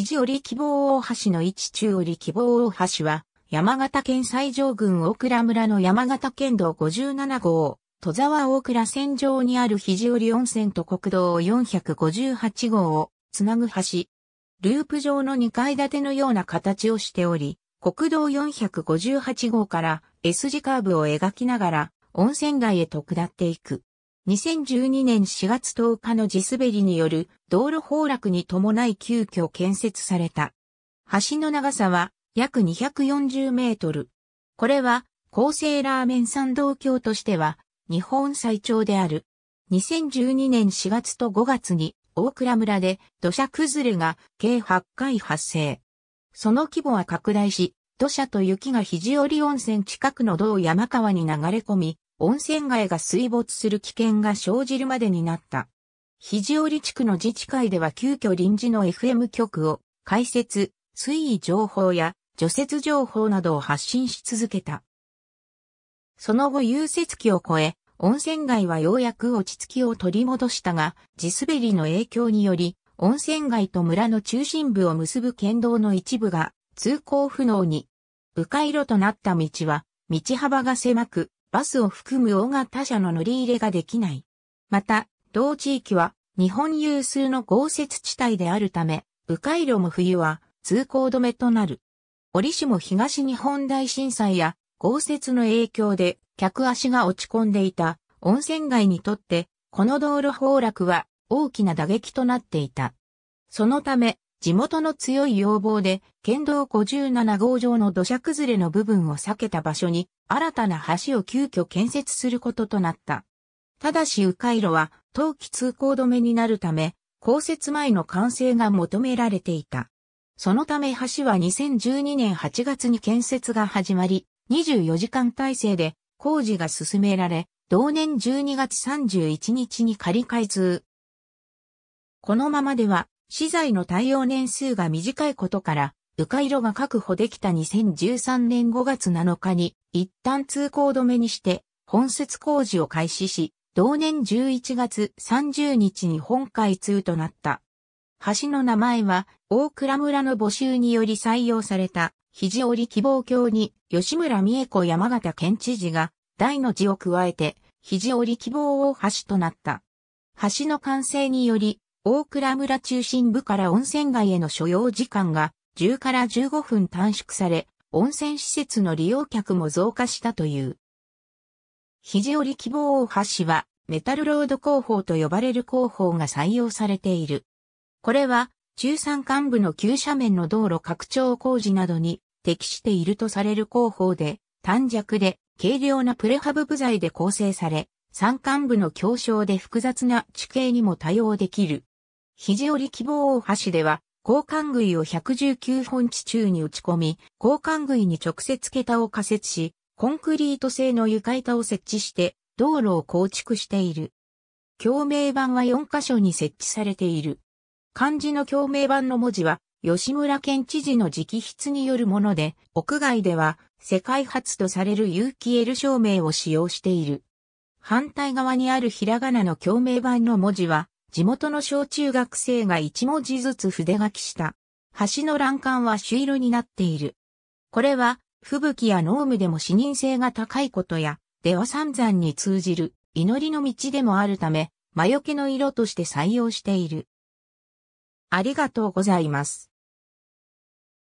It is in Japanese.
肘折希望大橋の位置中折希望大橋は、山形県西条郡大倉村の山形県道57号、戸沢大倉線上にある肘折温泉と国道458号をつなぐ橋。ループ状の2階建てのような形をしており、国道458号から S 字カーブを描きながら温泉街へと下っていく。2012年4月10日の地滑りによる道路崩落に伴い急遽建設された。橋の長さは約240メートル。これは厚生ラーメン山道橋としては日本最長である。2012年4月と5月に大倉村で土砂崩れが計8回発生。その規模は拡大し、土砂と雪が肘折温泉近くの道山川に流れ込み、温泉街が水没する危険が生じるまでになった。肘折地区の自治会では急遽臨時の FM 局を開設、水位情報や除雪情報などを発信し続けた。その後融雪期を超え、温泉街はようやく落ち着きを取り戻したが、地滑りの影響により、温泉街と村の中心部を結ぶ県道の一部が通行不能に、迂回路となった道は、道幅が狭く、バスを含む大型車の乗り入れができない。また、同地域は日本有数の豪雪地帯であるため、迂回路も冬は通行止めとなる。折しも東日本大震災や豪雪の影響で客足が落ち込んでいた温泉街にとって、この道路崩落は大きな打撃となっていた。そのため、地元の強い要望で、県道57号上の土砂崩れの部分を避けた場所に新たな橋を急遽建設することとなった。ただし迂回路は冬季通行止めになるため、公設前の完成が求められていた。そのため橋は2012年8月に建設が始まり、24時間体制で工事が進められ、同年12月31日に仮開通。このままでは資材の耐用年数が短いことから迂回路が確保できた2013年5月7日に一旦通行止めにして本節工事を開始し、同年11月30日に本開通となった。橋の名前は大倉村の募集により採用された肘折希望橋に吉村美恵子山形県知事が大の字を加えて肘折希望大橋となった。橋の完成により大倉村中心部から温泉街への所要時間が10から15分短縮され、温泉施設の利用客も増加したという。肘折希望大橋は、メタルロード工法と呼ばれる工法が採用されている。これは、中山幹部の急斜面の道路拡張工事などに適しているとされる工法で、短尺で軽量なプレハブ部材で構成され、山間部の強小で複雑な地形にも対応できる。肘折希望大橋では、交換杭を119本地中に打ち込み、交換杭に直接桁を仮設し、コンクリート製の床板を設置して道路を構築している。共鳴板は4箇所に設置されている。漢字の共鳴板の文字は吉村県知事の直筆によるもので、屋外では世界初とされる有機 L 照明を使用している。反対側にあるひらがなの共鳴板の文字は地元の小中学生が一文字ずつ筆書きした。橋の欄干は朱色になっている。これは、吹雪や濃霧でも視認性が高いことや、では散々に通じる祈りの道でもあるため、魔除けの色として採用している。ありがとうございます。